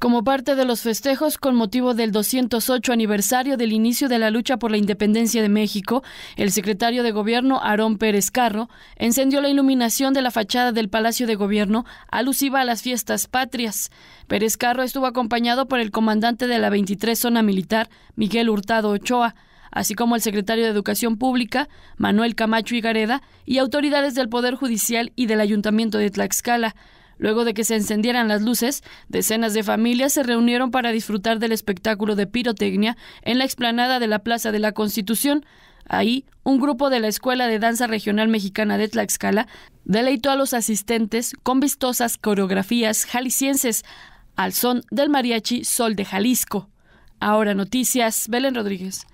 Como parte de los festejos con motivo del 208 aniversario del inicio de la lucha por la independencia de México, el secretario de Gobierno Aarón Pérez Carro encendió la iluminación de la fachada del Palacio de Gobierno alusiva a las fiestas patrias. Pérez Carro estuvo acompañado por el comandante de la 23 Zona Militar, Miguel Hurtado Ochoa, así como el secretario de Educación Pública, Manuel Camacho Higareda, y autoridades del Poder Judicial y del Ayuntamiento de Tlaxcala. Luego de que se encendieran las luces, decenas de familias se reunieron para disfrutar del espectáculo de pirotecnia en la explanada de la Plaza de la Constitución. Ahí, un grupo de la Escuela de Danza Regional Mexicana de Tlaxcala deleitó a los asistentes con vistosas coreografías jaliscienses al son del mariachi Sol de Jalisco. Ahora noticias, Belén Rodríguez.